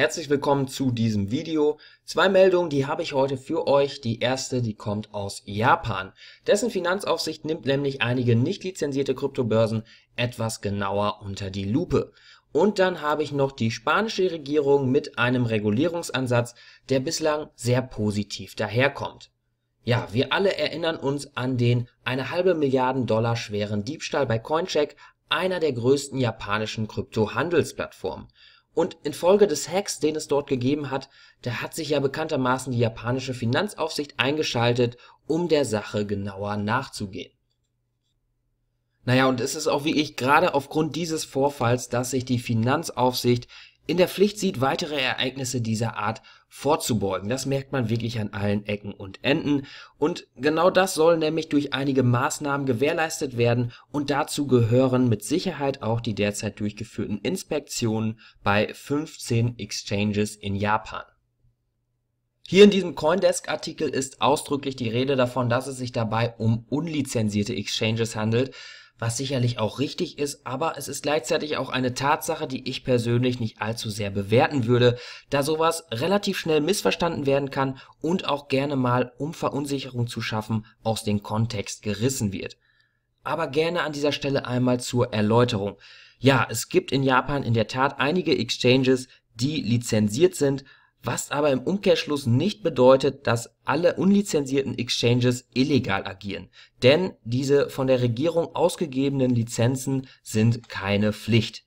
Herzlich willkommen zu diesem Video. Zwei Meldungen, die habe ich heute für euch. Die erste, die kommt aus Japan. Dessen Finanzaufsicht nimmt nämlich einige nicht lizenzierte Kryptobörsen etwas genauer unter die Lupe. Und dann habe ich noch die spanische Regierung mit einem Regulierungsansatz, der bislang sehr positiv daherkommt. Ja, wir alle erinnern uns an den eine halbe Milliarden Dollar schweren Diebstahl bei Coincheck, einer der größten japanischen Kryptohandelsplattformen. Und infolge des Hacks, den es dort gegeben hat, da hat sich ja bekanntermaßen die japanische Finanzaufsicht eingeschaltet, um der Sache genauer nachzugehen. Naja, und es ist auch wirklich gerade aufgrund dieses Vorfalls, dass sich die Finanzaufsicht in der Pflicht sieht, weitere Ereignisse dieser Art vorzubeugen. Das merkt man wirklich an allen Ecken und Enden. Und genau das soll nämlich durch einige Maßnahmen gewährleistet werden und dazu gehören mit Sicherheit auch die derzeit durchgeführten Inspektionen bei 15 Exchanges in Japan. Hier in diesem Coindesk-Artikel ist ausdrücklich die Rede davon, dass es sich dabei um unlizenzierte Exchanges handelt was sicherlich auch richtig ist, aber es ist gleichzeitig auch eine Tatsache, die ich persönlich nicht allzu sehr bewerten würde, da sowas relativ schnell missverstanden werden kann und auch gerne mal, um Verunsicherung zu schaffen, aus dem Kontext gerissen wird. Aber gerne an dieser Stelle einmal zur Erläuterung. Ja, es gibt in Japan in der Tat einige Exchanges, die lizenziert sind, was aber im Umkehrschluss nicht bedeutet, dass alle unlizenzierten Exchanges illegal agieren, denn diese von der Regierung ausgegebenen Lizenzen sind keine Pflicht.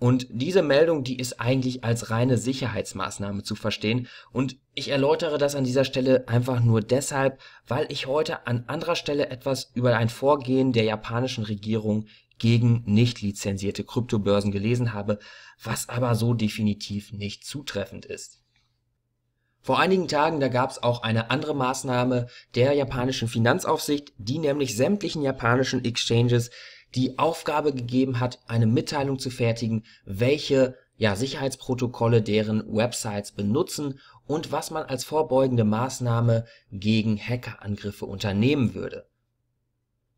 Und diese Meldung, die ist eigentlich als reine Sicherheitsmaßnahme zu verstehen und ich erläutere das an dieser Stelle einfach nur deshalb, weil ich heute an anderer Stelle etwas über ein Vorgehen der japanischen Regierung gegen nicht lizenzierte Kryptobörsen gelesen habe, was aber so definitiv nicht zutreffend ist vor einigen Tagen, da gab es auch eine andere Maßnahme der japanischen Finanzaufsicht, die nämlich sämtlichen japanischen Exchanges die Aufgabe gegeben hat, eine Mitteilung zu fertigen, welche ja, Sicherheitsprotokolle deren Websites benutzen und was man als vorbeugende Maßnahme gegen Hackerangriffe unternehmen würde.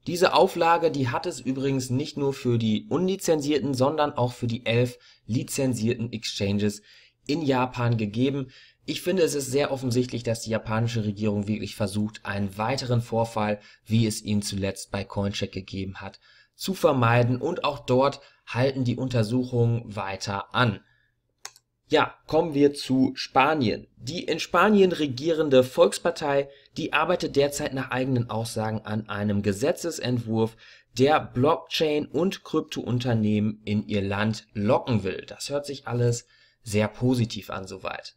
Diese Auflage, die hat es übrigens nicht nur für die unlizenzierten, sondern auch für die elf lizenzierten Exchanges in Japan gegeben, ich finde, es ist sehr offensichtlich, dass die japanische Regierung wirklich versucht, einen weiteren Vorfall, wie es ihn zuletzt bei Coincheck gegeben hat, zu vermeiden und auch dort halten die Untersuchungen weiter an. Ja, kommen wir zu Spanien. Die in Spanien regierende Volkspartei, die arbeitet derzeit nach eigenen Aussagen an einem Gesetzesentwurf, der Blockchain und Kryptounternehmen in ihr Land locken will. Das hört sich alles sehr positiv an soweit.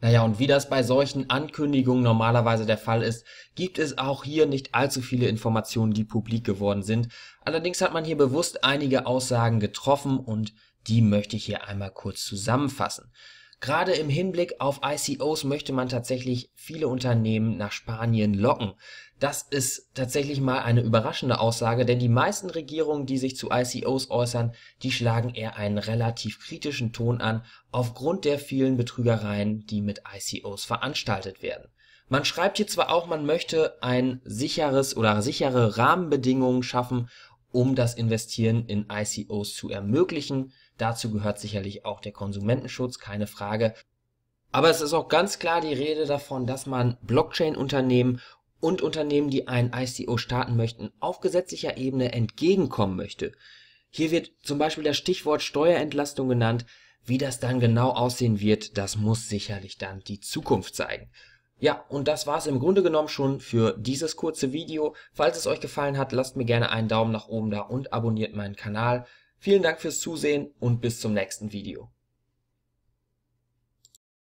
Naja, und wie das bei solchen Ankündigungen normalerweise der Fall ist, gibt es auch hier nicht allzu viele Informationen, die publik geworden sind. Allerdings hat man hier bewusst einige Aussagen getroffen und die möchte ich hier einmal kurz zusammenfassen. Gerade im Hinblick auf ICOs möchte man tatsächlich viele Unternehmen nach Spanien locken. Das ist tatsächlich mal eine überraschende Aussage, denn die meisten Regierungen, die sich zu ICOs äußern, die schlagen eher einen relativ kritischen Ton an, aufgrund der vielen Betrügereien, die mit ICOs veranstaltet werden. Man schreibt hier zwar auch, man möchte ein sicheres oder sichere Rahmenbedingungen schaffen um das Investieren in ICOs zu ermöglichen. Dazu gehört sicherlich auch der Konsumentenschutz, keine Frage. Aber es ist auch ganz klar die Rede davon, dass man Blockchain-Unternehmen und Unternehmen, die ein ICO starten möchten, auf gesetzlicher Ebene entgegenkommen möchte. Hier wird zum Beispiel das Stichwort Steuerentlastung genannt. Wie das dann genau aussehen wird, das muss sicherlich dann die Zukunft zeigen. Ja, und das war's im Grunde genommen schon für dieses kurze Video. Falls es euch gefallen hat, lasst mir gerne einen Daumen nach oben da und abonniert meinen Kanal. Vielen Dank fürs Zusehen und bis zum nächsten Video.